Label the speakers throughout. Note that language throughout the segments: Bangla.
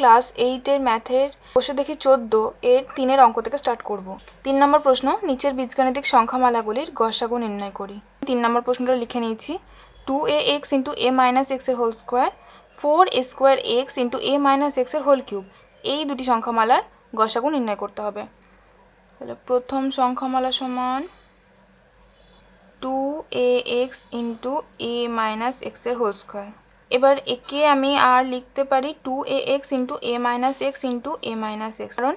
Speaker 1: ক্লাস এইটের ম্যাথের বসে দেখি চোদ্দ এর তিনের অঙ্ক থেকে স্টার্ট করব। তিন নম্বর প্রশ্ন নিচের বীজগাণিতিক সংখ্যামালাগুলির গসাগু নির্ণয় করি তিন নম্বর প্রশ্নটা লিখে নিয়েছি two a x into a minus এক্সের whole square four a square x into a minus এক্সের হোল কিউব এই দুটি সংখ্যামালার গসাগু নির্ণয় করতে হবে তাহলে প্রথম সংখ্যামালা সমান two a x into a minus এক্সের হোল স্কোয়ার এবার একে আমি আর লিখতে পারি two a x into a minus x into a minus x কারণ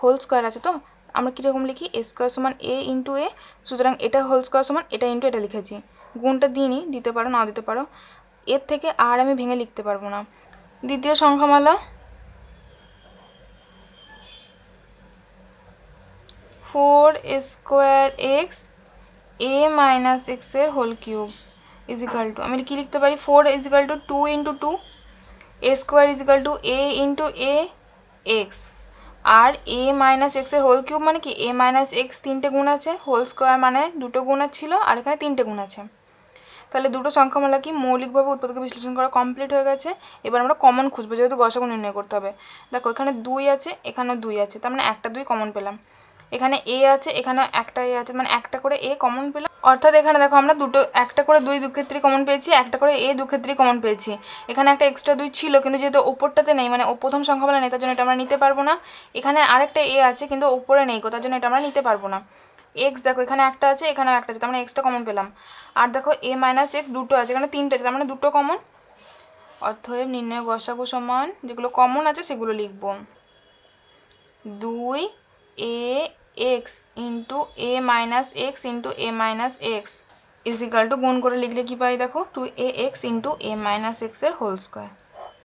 Speaker 1: হোল স্কোয়ার আছে তো আমরা কীরকম লিখি এ স্কোয়ার সমান এ ইন্টু এ সুতরাং এটা হোল স্কোয়ার সমান এটা ইন্টু এটা লিখেছি গুণটা দিইনি দিতে পারো নাও দিতে পারো এর থেকে আর আমি ভেঙে লিখতে পারবো না দ্বিতীয় সংখ্যামালা four square x a minus এক্সের হোল কিউব ইজিক্যাল টু আমি কী লিখতে পারি four equal to two into two a square equal to a into a x আর এ মাইনাস এক্সের হোল কিউব মানে কি এ মাইনাস এক্স তিনটে গুণ আছে হোল স্কোয়ার মানে দুটো গুণ ছিল আর এখানে তিনটে গুণ আছে তাহলে দুটো সংখ্যা মেলা কি মৌলিকভাবে উৎপাদকে বিশ্লেষণ করা কমপ্লিট হয়ে গেছে এবার আমরা কমন খুঁজবো যেহেতু গসাগু নির্ণয় করতে হবে দেখো এখানে দুই আছে এখানেও দুই আছে তার মানে একটা দুই কমন পেলাম এখানে এ আছে এখানে একটা এ আছে মানে একটা করে এ কমন পেলাম অর্থাৎ এখানে দেখো আমরা দুটো একটা করে দুই দুক্ষেত্রী কমন পেয়েছি একটা করে এ দুক্ষেত্রী কমন পেয়েছি এখানে একটা এক্সট্রা দুই ছিল কিন্তু যেহেতু ওপরটাতে নেই মানে ও প্রথম সংখ্যাবেলা নেই তার জন্য এটা আমরা নিতে পারবো না এখানে আরেকটা এ আছে কিন্তু ওপরে নেই তার জন্য এটা আমরা নিতে পারবো না এক্স দেখো এখানে একটা আছে এখানে একটা আছে তার মানে এক্সটা কমন পেলাম আর দেখো এ মাইনাস এক্স দুটো আছে এখানে তিনটে আছে তার মানে দুটো কমন অর্থব নির্ণয় গসাগু সমান যেগুলো কমন আছে সেগুলো লিখব দুই a x into a minus x into a minus x equal to গুণ করে লিখলে কি পাই দেখো two a x into a minus এক্সের হোল স্কোয়ার